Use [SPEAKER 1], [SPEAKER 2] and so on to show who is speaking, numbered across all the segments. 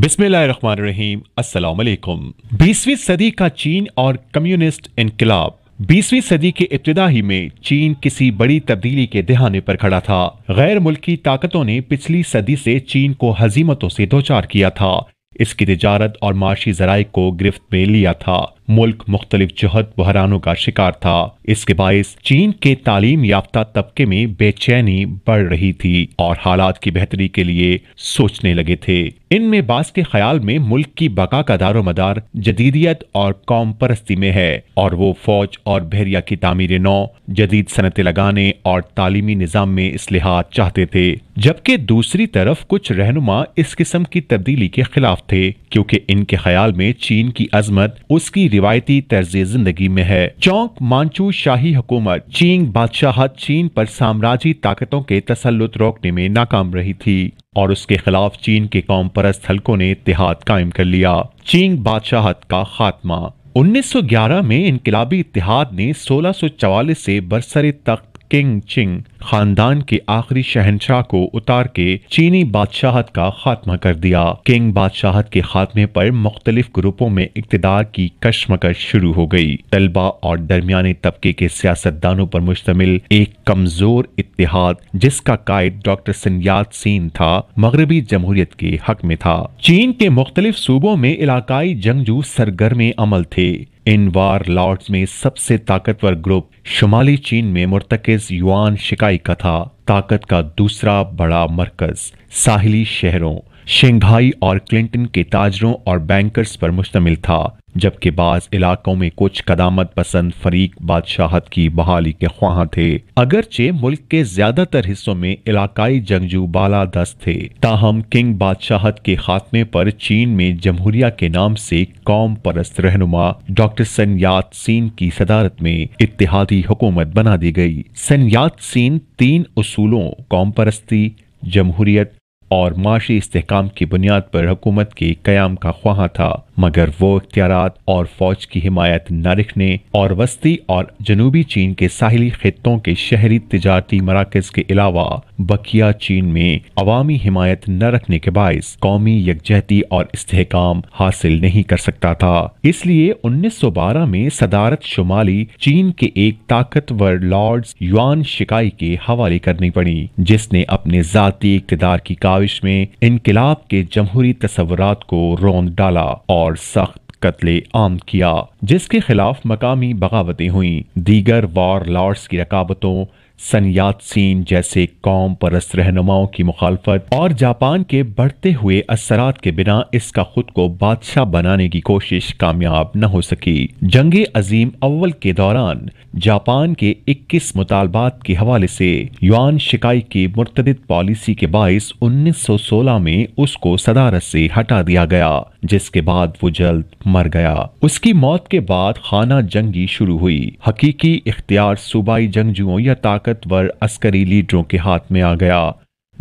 [SPEAKER 1] बिस्मिल्लाहिर्रहमानिर्रहीम अस्सलाम वालेकुम 20वीं सदी का चीन और कम्युनिस्ट इनकलाब 20वीं सदी के इब्तदा ही में चीन किसी बड़ी तब्दीली के दहाने पर खड़ा था गैर मुल्की ताकतों ने पिछली सदी से चीन को हजीमतों से दोचार किया था इसकी तजारत और माशी जराए को गिरफ्त में लिया था मुल्क मुख्तलिफ जहद बहरानों का शिकार था इसके बायस चीन के तालीम याफ्ता तबके में बेचैनी बढ़ रही थी और हालात की बेहतरी के लिए सोचने लगे थे इन बास के ख्याल में मुल्क की बका का दारो मदार जदीदियत और कौम परस्ती में है और वो फौज और बहरिया की तामीर नौ जदीद सनतें लगाने और तालीमी निज़ाम में इसलिहात चाहते थे जबकि दूसरी तरफ कुछ रहनुमा इस किस्म की तब्दीली के खिलाफ थे क्योंकि इनके ख्याल में चीन की अजमत उसकी रिवायती तर्ज जिंदगी में है चौंक मानचू शाही हुकूमत चीन बादशाह चीन पर साम्राज्य ताकतों के तसलुत रोकने में नाकाम रही थी और उसके खिलाफ चीन के कौम परस्त हल्कों ने इतिहाद कायम कर लिया चीन बादशाहत का खात्मा 1911 में इनकलाबी इतिहाद ने 1644 से बरसरे तख्त किंग चिंग खानदान के आखिरी शहनशाह को उतार के चीनी बादशाहत का खात्मा कर दिया किंग बादशाहत के खात्मे पर मुख्तलिफ ग्रुपों में इकतदार की कशमकश शुरू हो गई तलबा और दरमियाने तबके के सियासतदानों पर मुश्तमिल एक कमजोर इतिहाद जिसका कायद डॉक्टर सन्याद सीन था मगरबी जमहूरियत के हक में था चीन के मुख्तलिफ सूबों में इलाकाई जंगजू सरगर्मे अमल थे इन वार लॉर्ड्स में सबसे ताकतवर ग्रुप शुमाली चीन में मुर्तकज युआन शिकाई कथा ताकत का दूसरा बड़ा मरकज साहिली शहरों शंघाई और क्लिंटन के ताजरों और बैंकर्स पर मुश्तमिल था जबकि बाज इलाकों में कुछ कदामत पसंद फरीक बादशाहत की बहाली के ख्वाह थे अगरचे मुल्क के ज्यादातर हिस्सों में इलाकाई जंगजू बाला दस्त थे ताहम किंग बादशाहत के खात्मे पर चीन में जमहूरिया के नाम से कौम परस्त रहनुमा डॉक्टर सनयात सीन की सदारत में इतिहादी हुकूमत बना दी गई सनयात सीन तीन उसूलों कौम परस्ती जमहूरियत और माशी इस्तेकाम की बुनियाद पर हुकूमत के क्याम का ख्वाह था मगर वो इख्तियार और फौज की हिमायत न रखने और वस्ती और जनूबी चीन के साहली खत्ों के शहरी तजारती मराकज के अलावा बकिया चीन में अवामी हिमायत न रखने के बायस कौमी यकजहती और इसकाम हासिल नहीं कर सकता था इसलिए उन्नीस सौ बारह में सदारत शुमाली चीन के एक ताकतवर लॉर्ड युआन शिकाई के हवाले करनी पड़ी जिसने अपने जाती इकतदार की काविश में इनकलाब के जमहूरी तस्वरत को रोंद डाला और और सख्त कत्ले आम किया जिसके खिलाफ मकामी बगावतें हुई दीगर वॉर लॉर्ड्स की रकाबतों सनयात सीन जैसे कौम परस्त रहनुमाओं की मुखालफत और जापान के बढ़ते हुए असरात के बिना इसका खुद को बादशाह बनाने की कोशिश कामयाब न हो सकी जंग अजीम अव्वल के दौरान जापान के 21 मुतालबात के हवाले से युआन शिकाई की मुर्तद पॉलिसी के बायस 1916 में उसको सदारत से हटा दिया गया जिसके बाद वो जल्द मर गया उसकी मौत के बाद खाना जंगी शुरू हुई हकीकी इख्तियार सूबाई जंगजुओं या ताकतवर अस्करी लीडरों के हाथ में आ गया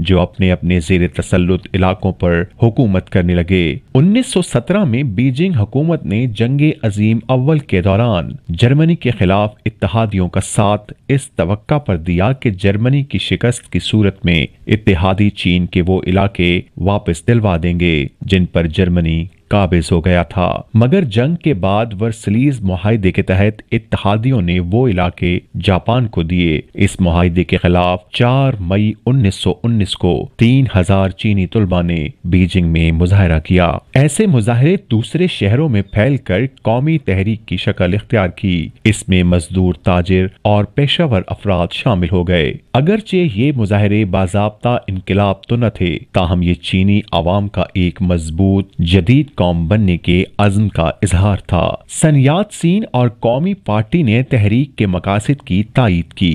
[SPEAKER 1] जो अपने अपने जेर तसलुत इलाकों पर हुकूमत करने लगे 1917 में बीजिंग हुकूमत ने जंग अजीम अव्वल के दौरान जर्मनी के खिलाफ इतिहादियों का साथ इस तवक्का पर दिया कि जर्मनी की शिकस्त की सूरत में इतिहादी चीन के वो इलाके वापस दिलवा देंगे जिन पर जर्मनी काबिज हो गया था मगर जंग के बाद वर्सलीज मुहिदे के तहत इतिहादियों ने वो इलाके जापान को दिए इस मुहिदे के खिलाफ 4 मई 1919 को 3000 चीनी तुलबा ने बीजिंग में मुजाहरा किया ऐसे मुजाहरे दूसरे शहरों में फैल कर कौमी तहरीक की शक्ल इख्तियार की इसमें मजदूर ताजिर और पेशावर अफराद शामिल हो गए अगरचे ये मुजाहरे बाजाबता इनकलाब तो न थे ताहम ये चीनी आवाम का एक मजबूत जदीद कौम बनने के अजम का इजहार था सनयाद सीन और कौमी पार्टी ने तहरीक के मकासद की तइद की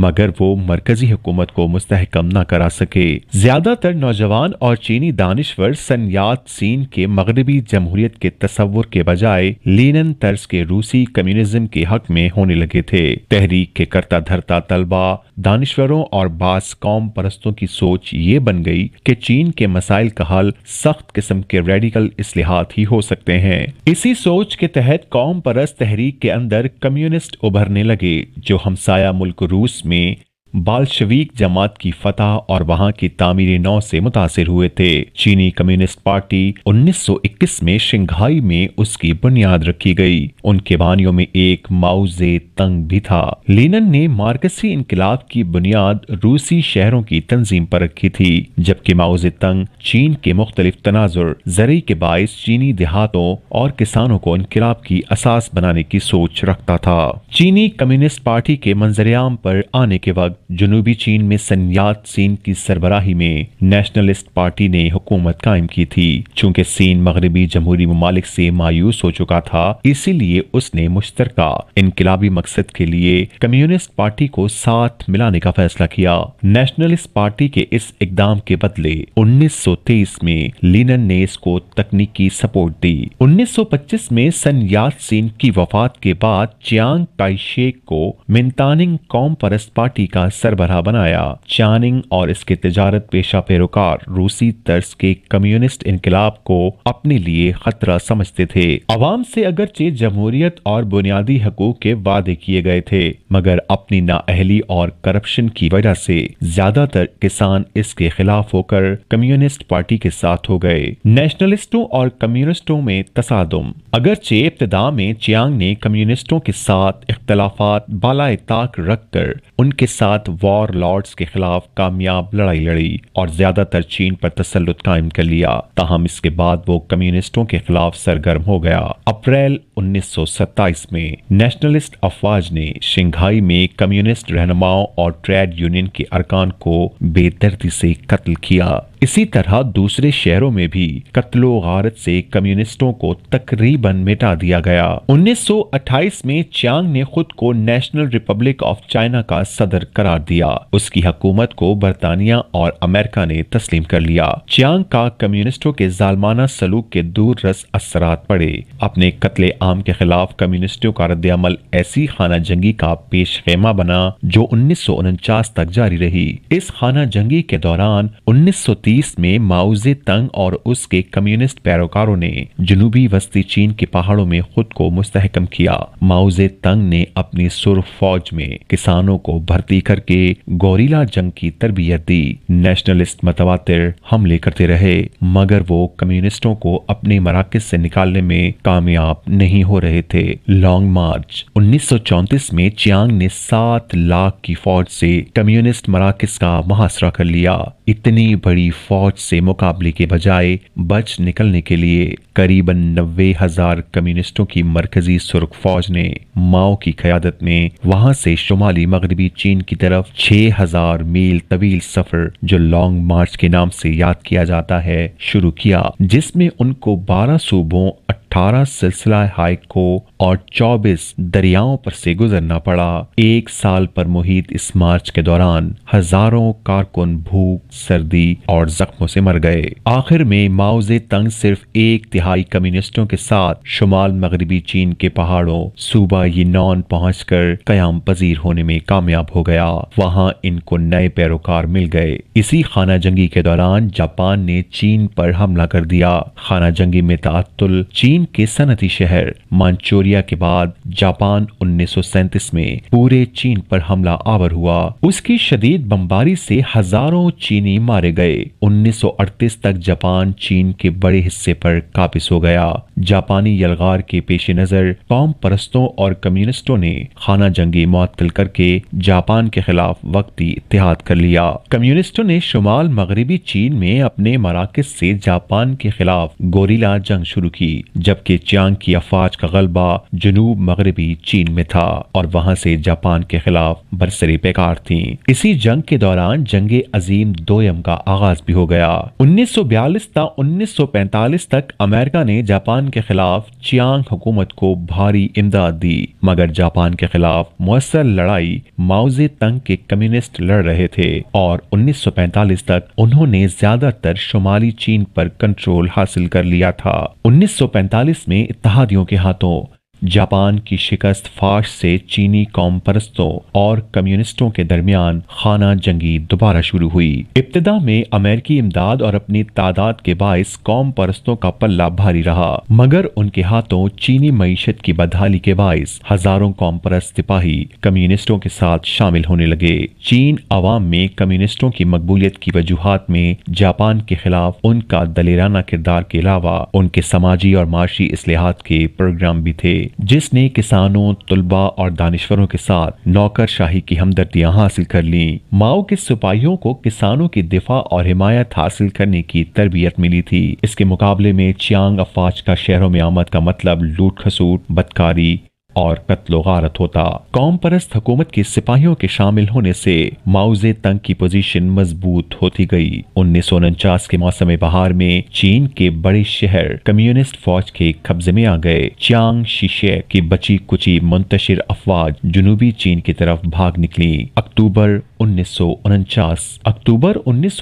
[SPEAKER 1] मगर वो मरकजी हुकूमत को मुस्तकम न करा सके ज्यादातर नौजवान और चीनी दानश्वर सनयात सीन के मगरबी जमहूरियत के तस्वुर के बजाय लीनन तर्ज के रूसी कम्युनिज्म के हक में होने लगे थे तहरीक के करता धरता तलबा दानश्वरों और बास कौम परस्तों की सोच ये बन गई कि चीन के मसाइल का हल सख्त किस्म के रेडिकल इसलिहात ही हो सकते हैं इसी सोच के तहत कौम परस्त तहरीक के अंदर कम्युनिस्ट उभरने लगे जो हमसाया मुल्क रूस me बालशवीक जमात की फतह और वहां की तामीर नौ से मुतासर हुए थे चीनी कम्युनिस्ट पार्टी 1921 में शंघाई में उसकी बुनियाद रखी गई उनके बानियों में एक माउजे तंग भी था लेनन ने मार्कसी इनकलाब की बुनियाद रूसी शहरों की तंजीम पर रखी थी जबकि माउजे तंग चीन के मुख्तलिफ तनाजुर जरिए के बायस चीनी देहातों और किसानों को इनकलाब की असास बनाने की सोच रखता था चीनी कम्युनिस्ट पार्टी के मंजरेआम पर आने के वक्त जनूबी चीन में सन्यात सीन की सरबराही में नेशनलिस्ट पार्टी ने हुकूमत कायम की थी चूंकि सीन मगरबी जमहूरी ममालिक से मायूस हो चुका था इसीलिए उसने मुश्तर इनकलाबी मकसद के लिए कम्युनिस्ट पार्टी को साथ मिलाने का फैसला किया नेशनलिस्ट पार्टी के इस इकदाम के बदले 1923 में लिनन ने इसको तकनीकी सपोर्ट दी 1925 में सन्यात सीन की वफात के बाद चियांग काइशेक को मिनतानिंग कौम परस्त पार्टी का सरबरा बनाया चानिंग और इसके तजारत पेशा पैरोकार रूसी तर्ज के कम्युनिस्ट इनकलाब को अपने लिए खतरा समझते थे अवाम से अगरचे जमहूरियत और बुनियादी हकूक के वादे किए गए थे मगर अपनी नाअहली और करप्शन की वजह से ज्यादातर किसान इसके खिलाफ होकर कम्युनिस्ट पार्टी के साथ हो गए नेशनलिस्टों और कम्युनिस्टों में तसादम अगरचे इब्तदा में चियांग ने कम्युनिस्टों के साथ इख्तलाफात बालाए ताक रख कर उनके साथ वॉर लॉर्ड्स के खिलाफ कामयाब लड़ाई लड़ी और ज्यादातर चीन पर तसलुत कायम कर लिया तहम इसके बाद वो कम्युनिस्टों के खिलाफ सरगर्म हो गया अप्रैल 1927 में नेशनलिस्ट अफवाज ने शंघाई में कम्युनिस्ट रहनुमाओं और ट्रेड यूनियन के अरकान को बेदर्दी से कत्ल किया इसी तरह दूसरे शहरों में भी कत्लो गारत से कम्युनिस्टों को तकरीबन मिटा दिया गया 1928 में चांग ने खुद को नेशनल रिपब्लिक ऑफ चाइना का सदर करार दिया उसकी हकूमत को बरतानिया और अमेरिका ने तस्लीम कर लिया चांग का कम्युनिस्टों के जालमाना सलूक के दूर रस असर पड़े अपने कत्ले आम के खिलाफ कम्युनिस्टों का अमल ऐसी खाना जंगी का पेश खेमा बना जो उन्नीस तक जारी रही इस खाना जंगी के दौरान उन्नीस 1930 में माउजे तंग और उसके कम्युनिस्ट पैरोकारों ने जनूबी वस्ती चीन के पहाड़ों में खुद को मुस्तहकम किया माउजे तंग ने अपनी सुर फौज में किसानों को भर्ती करके गोरीला जंग की तरबियत दी नेशनलिस्ट मतवा हमले करते रहे मगर वो कम्युनिस्टों को अपने मराकज से निकालने में कामयाब नहीं हो रहे थे लॉन्ग मार्च उन्नीस में चियांग ने सात लाख की फौज से कम्युनिस्ट मराकज का मुहासरा कर लिया इतनी बड़ी फौज से मुकाबले के बजाय बच निकलने के लिए करीबन नब्बे हजार कम्युनिस्टों की मरकजी सुर्ख फौज ने माओ की क्यादत में वहां से शुमाली मगरबी चीन की तरफ हजार मील तवील सफर जो लॉन्ग मार्च के नाम से याद किया जाता है शुरू किया जिसमें उनको बारह सूबों 18 सिलसिला हाइक को और 24 दरियाओं पर से गुजरना पड़ा एक साल पर मुहित इस मार्च के दौरान हजारों कारकुन भूख सर्दी और जख्मों से मर गए आखिर में माओजे तंग सिर्फ एक तिहाई कम्युनिस्टों के साथ शुमाल मगरबी चीन के पहाड़ों सूबा पहुँच कर कयाम पजीर होने में कामयाब हो गया वहाँ इनको नए पैरोकार मिल गए इसी खाना जंगी के दौरान जापान ने चीन पर हमला कर दिया खाना जंगी में तातुल चीन के सनती शहर मानचोरिया के बाद जापान उन्नीस में पूरे चीन पर हमला आवर हुआ उसकी शदीद बमबारी से हजारों चीनी मारे गए 1938 तक जापान चीन के बड़े हिस्से पर काबिज हो गया जापानी यलगार के पेश नजर कौम परस्तों और कम्युनिस्टों ने खाना जंगी मुअत्तल करके जापान के खिलाफ वक्ती इतिहाद कर लिया कम्युनिस्टों ने शुमाल मगरबी चीन में अपने मराकज से जापान के खिलाफ गोरीला जंग शुरू की जब जबकि चियांग की अफवाज का गलबा जनूब मगरबी चीन में था और वहाँ से जापान के खिलाफ बरसरी बेकार थी इसी जंग के दौरान जंग अजीम दोयम का आगाज भी हो गया 1942 तक 1945 तक अमेरिका ने जापान के खिलाफ चियांग हुकूमत को भारी इमदाद दी मगर जापान के खिलाफ मौसर लड़ाई माओजे तंग के कम्युनिस्ट लड़ रहे थे और 1945 तक उन्होंने ज्यादातर शुमाली चीन पर कंट्रोल हासिल कर लिया था पैंतालीस 1945 में इतहादियों के हाथों जापान की शिकस्त फाश से चीनी कौम परस्तों और कम्युनिस्टों के दरमियान खाना जंगी दोबारा शुरू हुई इब्तदा में अमेरिकी इमदाद और अपनी तादाद के बायस कौम परस्तों का पल्ला भारी रहा मगर उनके हाथों चीनी मीशत की बदहाली के बायस हजारों कौम परस्त सिपाही कम्युनिस्टों के साथ शामिल होने लगे चीन अवाम में कम्युनिस्टों की मकबूलियत की वजूहत में जापान के खिलाफ उनका दलेराना किरदार के अलावा उनके समाजी और माशी असलाहत के प्रोग्राम भी थे जिसने किसानों तुलबा और दानश्वरों के साथ नौकरशाही की हमदर्दियां हासिल कर ली माओ के सिपाहियों को किसानों की दिफा और हिमायत हासिल करने की तरबियत मिली थी इसके मुकाबले में चियांग अफवाज का शहरों में आमद का मतलब लूट खसूट बदकारी और कत्लो गारत होता कौम परस्त हुकूमत के सिपाहियों के शामिल होने से माउजे तंग की पोजीशन मजबूत होती गई उन्नीस सौ उनचास के मौसम बहार में चीन के बड़े शहर कम्युनिस्ट फौज के कब्जे में आ गए चियांग शीशे की बची कुची मुंतशिर अफवाज जुनूबी चीन की तरफ भाग निकली अक्टूबर 1949 अक्टूबर उन्नीस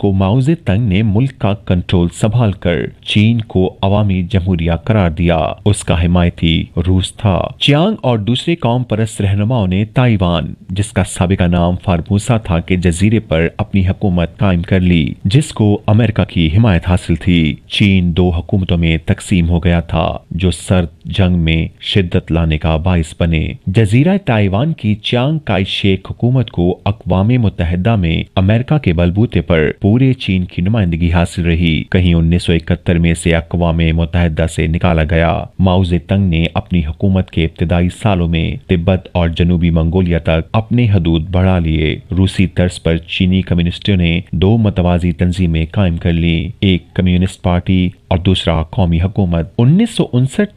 [SPEAKER 1] को माओजे तंग ने मुल्क का कंट्रोल संभाल कर चीन को अवामी जमहूरिया करार दिया उसका हिमायती रूस था चियांग और दूसरे कौम परस्त रहनुमाओं ने ताइवान जिसका सबका नाम फार्मूसा था के जजीरे पर अपनी हुकूमत कायम कर ली जिसको अमेरिका की हिमायत हासिल थी चीन दो हुकूमतों में तकसीम हो गया था जो सर्द जंग में शिद्दत लाने का बायस बने जजीरा ताइवान की चियांग काई शेख हुकूमत को अकवा मुतहदा में अमेरिका के बलबूते पर पूरे चीन की नुमाइंदगी हासिल रही कहीं इकहत्तर में से अकवा मुतहदा से निकाला गया माउजे तंग ने अपनी हुकूमत के इब्तदाई सालों में तिब्बत और जनूबी मंगोलिया तक अपने हदूद बढ़ा लिए रूसी तर्ज पर चीनी कम्युनिस्टों ने दो मतवाजी तंजीमें कायम कर ली एक कम्युनिस्ट पार्टी और दूसरा कौमी हुकूमत उन्नीस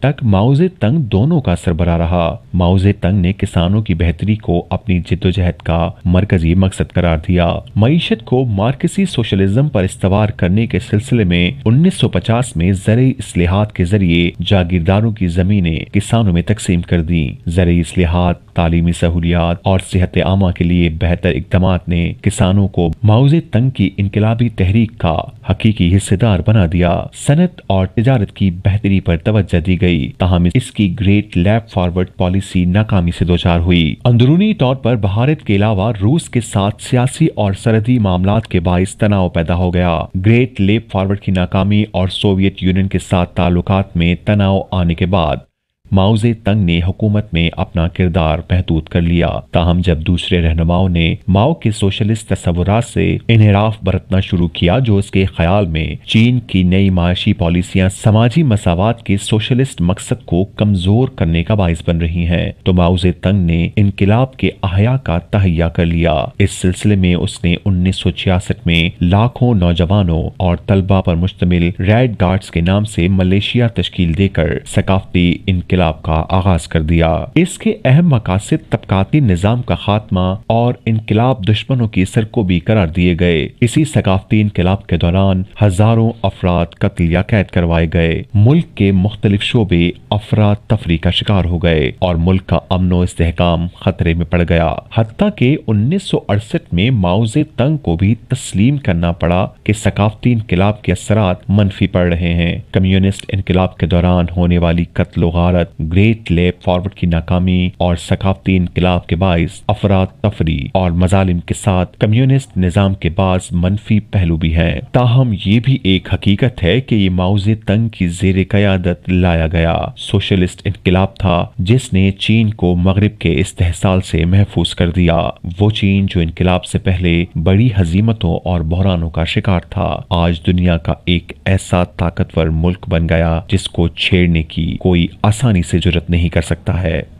[SPEAKER 1] तक माउजे तंग दोनों का सरबरा रहा माउज़े तंग ने किसानों की बेहतरी को अपनी जिदोजहद का मरकजी मकसद करार दिया मीशत को मार्किसी सोशलिज्म पर इस्तेवाल करने के सिलसिले में 1950 में जरिए इसलिहात के जरिए जागीरदारों की जमीनें किसानों में तकसीम कर दी जरिए इसलिहात तालीमी सहूलियात और सेहत आमा के लिए बेहतर इकदाम ने किसानों को माउजे तंग की इनकलाबी तहरीक का हकीकी हिस्सेदार बना दिया सनत और तजारत की बेहतरी पर तवज्जो दी गई तहम इसकी ग्रेट लैब फॉरवर्ड पॉलिसी नाकामी से चार हुई अंदरूनी तौर पर भारत के अलावा रूस के साथ सियासी और सरहदी मामला के बायस तनाव पैदा हो गया ग्रेट लेप फॉरवर्ड की नाकामी और सोवियत यूनियन के साथ ताल्लुक में तनाव आने के बाद माओजे तंग ने हुकूमत में अपना किरदार महदूद कर लिया ताहम जब दूसरे रहनुमाओं ने माओ के सोशलिस्ट तस्वुर से इनहराफ बरतना शुरू किया जो उसके ख्याल में चीन की नई माशी पॉलिसियां समाजी मसावत के सोशलिस्ट मकसद को कमजोर करने का बायस बन रही है तो माउजे तंग ने इनकलाब के अहया का तहैया कर लिया इस सिलसिले में उसने उन्नीस सौ छियासठ में लाखों नौजवानों और तलबा पर मुश्तमिल रेड गार्ड्स के नाम से मलेशिया तश्कील देकर सकाफती इनकलाब का आगाज कर दिया इसके अहम मकासद तबकती निज़ाम का खात्मा और इनकलाब दुश्मनों की सरकोबी करार दिए गए इसी सकाफती इनकलाब के दौरान हजारों अफराद कत्ल या कैद करवाए गए मुल्क के मुख्तलिफ शोबे अफराद तफरी का शिकार हो गए और मुल्क का अमनो इसकाम खतरे में पड़ गया हती के उन्नीस सौ अड़सठ में माउजे तंग को भी तस्लीम करना पड़ा कि सकाफती इनकलाब के असरा मनफी पड़ रहे हैं कम्युनिस्ट इनकलाब के दौरान होने वाली कत्लो ग्रेट लेप फॉरवर्ड की नाकामी और सकाफती इनकलाब के बायस अफरा तफरी और मजालिम के साथ कम्युनिस्ट निज़ाम के बाद मनफी पहलू भी है ताहम ये भी एक हकीकत है की ये माउजे तंग की जेर क्यादत लाया गया सोशलिस्ट इनकलाब था जिसने चीन को मगरब के इस तहसाल से महफूज कर दिया वो चीन जो इनकलाब से पहले बड़ी हजीमतों और बहरानों का शिकार था आज दुनिया का एक ऐसा ताकतवर मुल्क बन गया जिसको छेड़ने की कोई आसानी आसानी से जरूरत नहीं कर सकता है